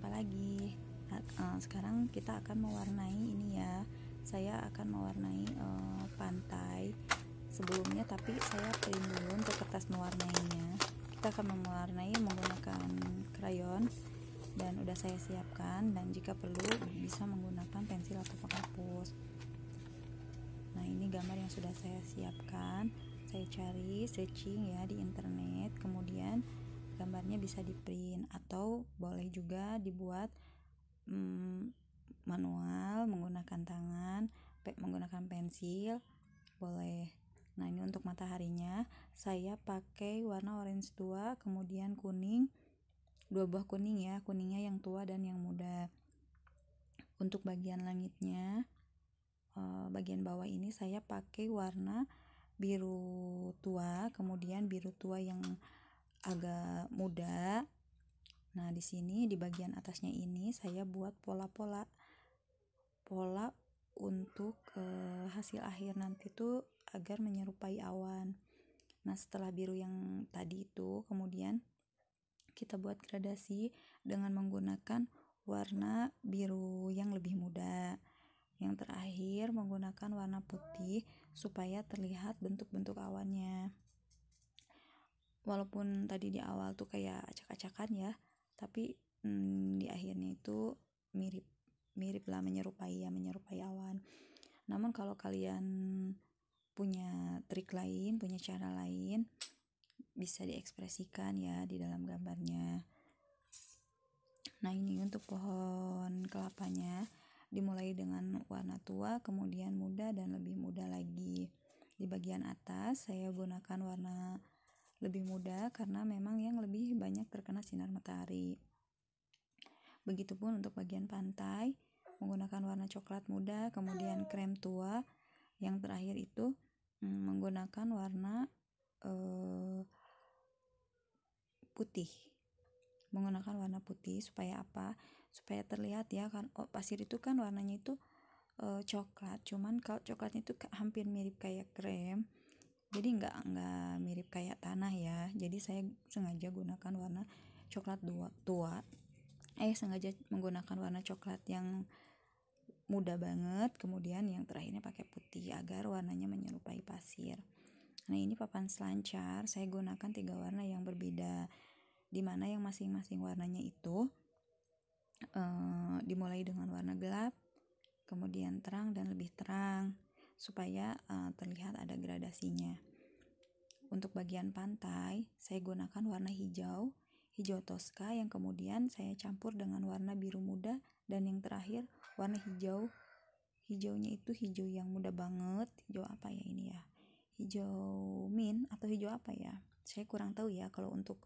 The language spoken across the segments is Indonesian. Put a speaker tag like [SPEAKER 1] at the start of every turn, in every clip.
[SPEAKER 1] jumpa lagi nah, eh, sekarang kita akan mewarnai ini ya saya akan mewarnai uh, pantai sebelumnya tapi saya print dulu untuk kertas mewarnainya kita akan mewarnai menggunakan krayon dan udah saya siapkan dan jika perlu bisa menggunakan pensil atau penghapus nah ini gambar yang sudah saya siapkan saya cari searching ya di internet kemudian gambarnya bisa di print atau boleh juga dibuat mm, manual menggunakan tangan pe menggunakan pensil boleh nah ini untuk mataharinya saya pakai warna orange tua kemudian kuning dua buah kuning ya kuningnya yang tua dan yang muda untuk bagian langitnya eh, bagian bawah ini saya pakai warna biru tua kemudian biru tua yang agak muda. Nah, di sini di bagian atasnya ini saya buat pola-pola pola untuk ke eh, hasil akhir nanti tuh agar menyerupai awan. Nah, setelah biru yang tadi itu kemudian kita buat gradasi dengan menggunakan warna biru yang lebih muda. Yang terakhir menggunakan warna putih supaya terlihat bentuk-bentuk awannya walaupun tadi di awal tuh kayak acak-acakan ya tapi hmm, di akhirnya itu mirip mirip lah menyerupai ya menyerupai awan namun kalau kalian punya trik lain punya cara lain bisa diekspresikan ya di dalam gambarnya nah ini untuk pohon kelapanya dimulai dengan warna tua kemudian muda dan lebih muda lagi di bagian atas saya gunakan warna lebih mudah karena memang yang lebih banyak terkena sinar matahari. Begitupun untuk bagian pantai menggunakan warna coklat muda, kemudian krem tua, yang terakhir itu mm, menggunakan warna eh, putih. Menggunakan warna putih supaya apa? Supaya terlihat ya kan oh, pasir itu kan warnanya itu eh, coklat, cuman kalau coklatnya itu hampir mirip kayak krem jadi nggak nggak mirip kayak tanah ya jadi saya sengaja gunakan warna coklat dua, tua eh sengaja menggunakan warna coklat yang muda banget kemudian yang terakhirnya pakai putih agar warnanya menyerupai pasir nah ini papan selancar saya gunakan tiga warna yang berbeda dimana yang masing-masing warnanya itu uh, dimulai dengan warna gelap kemudian terang dan lebih terang supaya uh, terlihat ada gradasinya. Untuk bagian pantai, saya gunakan warna hijau, hijau toska yang kemudian saya campur dengan warna biru muda dan yang terakhir warna hijau. Hijaunya itu hijau yang muda banget, hijau apa ya ini ya? Hijau min atau hijau apa ya? Saya kurang tahu ya kalau untuk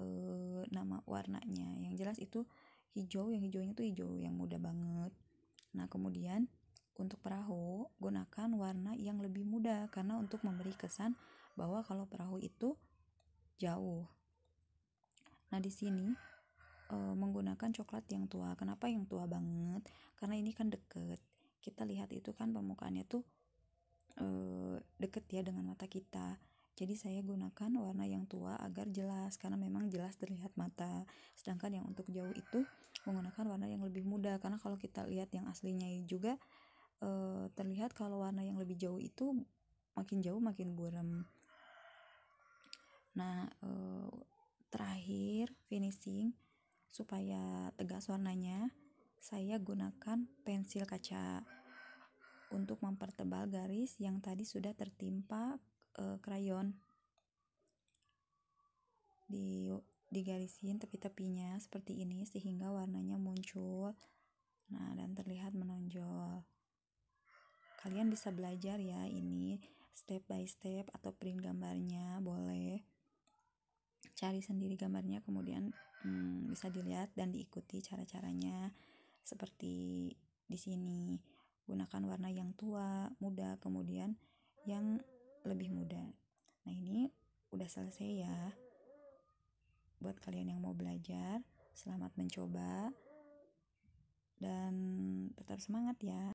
[SPEAKER 1] uh, nama warnanya. Yang jelas itu hijau, yang hijaunya itu hijau yang muda banget. Nah, kemudian untuk perahu, gunakan warna yang lebih muda karena untuk memberi kesan bahwa kalau perahu itu jauh. Nah, di sini e, menggunakan coklat yang tua. Kenapa yang tua banget? Karena ini kan deket. Kita lihat itu kan permukaannya tuh e, deket ya dengan mata kita. Jadi saya gunakan warna yang tua agar jelas karena memang jelas terlihat mata. Sedangkan yang untuk jauh itu menggunakan warna yang lebih muda karena kalau kita lihat yang aslinya juga uh, terlihat kalau warna yang lebih jauh itu makin jauh makin buram nah uh, terakhir finishing supaya tegas warnanya saya gunakan pensil kaca untuk mempertebal garis yang tadi sudah tertimpa e, krayon di digarisin tepi-tepinya seperti ini sehingga warnanya muncul nah dan terlihat menonjol kalian bisa belajar ya ini step by step atau print gambarnya boleh cari sendiri gambarnya kemudian hmm, bisa dilihat dan diikuti cara-caranya seperti di sini gunakan warna yang tua muda kemudian yang lebih muda nah ini udah selesai ya buat kalian yang mau belajar selamat mencoba dan tetap semangat ya